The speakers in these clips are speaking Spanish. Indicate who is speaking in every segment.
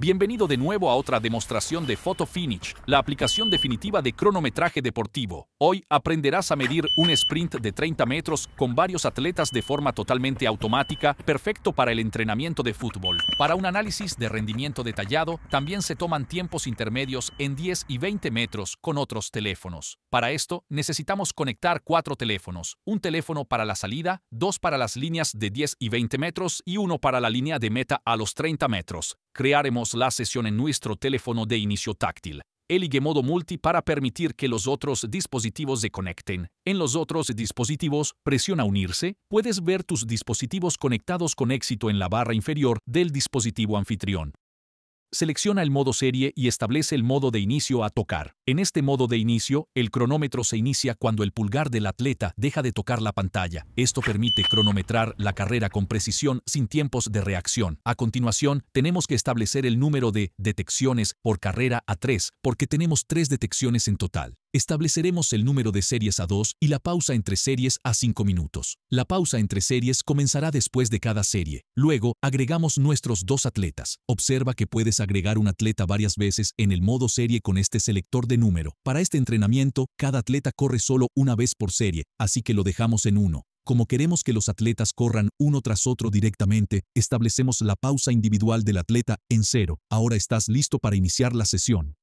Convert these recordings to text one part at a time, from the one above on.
Speaker 1: Bienvenido de nuevo a otra demostración de Photo Finish, la aplicación definitiva de cronometraje deportivo. Hoy aprenderás a medir un sprint de 30 metros con varios atletas de forma totalmente automática, perfecto para el entrenamiento de fútbol. Para un análisis de rendimiento detallado, también se toman tiempos intermedios en 10 y 20 metros con otros teléfonos. Para esto, necesitamos conectar cuatro teléfonos, un teléfono para la salida, dos para las líneas de 10 y 20 metros y uno para la línea de meta a los 30 metros crearemos la sesión en nuestro teléfono de inicio táctil. Elige modo multi para permitir que los otros dispositivos se conecten. En los otros dispositivos, presiona unirse. Puedes ver tus dispositivos conectados con éxito en la barra inferior del dispositivo anfitrión. Selecciona el modo serie y establece el modo de inicio a tocar. En este modo de inicio, el cronómetro se inicia cuando el pulgar del atleta deja de tocar la pantalla. Esto permite cronometrar la carrera con precisión sin tiempos de reacción. A continuación, tenemos que establecer el número de detecciones por carrera a 3, porque tenemos 3 detecciones en total. Estableceremos el número de series a 2 y la pausa entre series a 5 minutos. La pausa entre series comenzará después de cada serie. Luego, agregamos nuestros dos atletas. Observa que puedes agregar un atleta varias veces en el modo serie con este selector de número. Para este entrenamiento, cada atleta corre solo una vez por serie, así que lo dejamos en 1. Como queremos que los atletas corran uno tras otro directamente, establecemos la pausa individual del atleta en 0. Ahora estás listo para iniciar la sesión.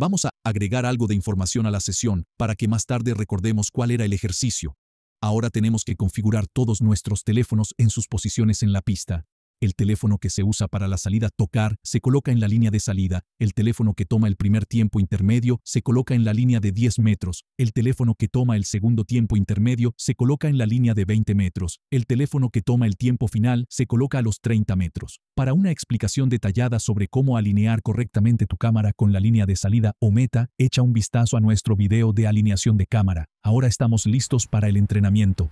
Speaker 1: Vamos a agregar algo de información a la sesión para que más tarde recordemos cuál era el ejercicio. Ahora tenemos que configurar todos nuestros teléfonos en sus posiciones en la pista. El teléfono que se usa para la salida tocar se coloca en la línea de salida, el teléfono que toma el primer tiempo intermedio se coloca en la línea de 10 metros, el teléfono que toma el segundo tiempo intermedio se coloca en la línea de 20 metros, el teléfono que toma el tiempo final se coloca a los 30 metros. Para una explicación detallada sobre cómo alinear correctamente tu cámara con la línea de salida o meta, echa un vistazo a nuestro video de alineación de cámara. Ahora estamos listos para el entrenamiento.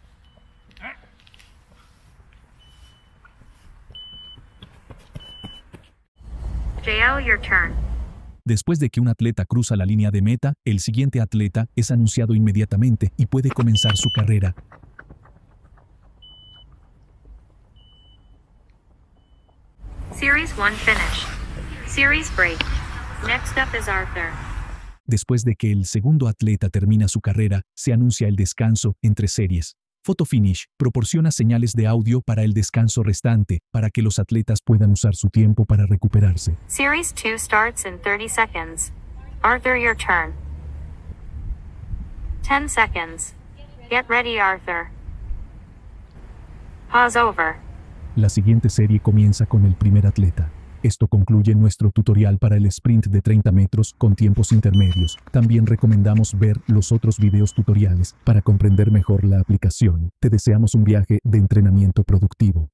Speaker 1: Después de que un atleta cruza la línea de meta, el siguiente atleta es anunciado inmediatamente y puede comenzar su carrera. Series 1 finish. Series break. Next up is Arthur. Después de que el segundo atleta termina su carrera, se anuncia el descanso entre series. Finish proporciona señales de audio para el descanso restante, para que los atletas puedan usar su tiempo para recuperarse. Series 2 starts in 30 seconds. Arthur, your turn. 10 seconds. Get ready, Arthur. Pause over. La siguiente serie comienza con el primer atleta. Esto concluye nuestro tutorial para el sprint de 30 metros con tiempos intermedios. También recomendamos ver los otros videos tutoriales para comprender mejor la aplicación. Te deseamos un viaje de entrenamiento productivo.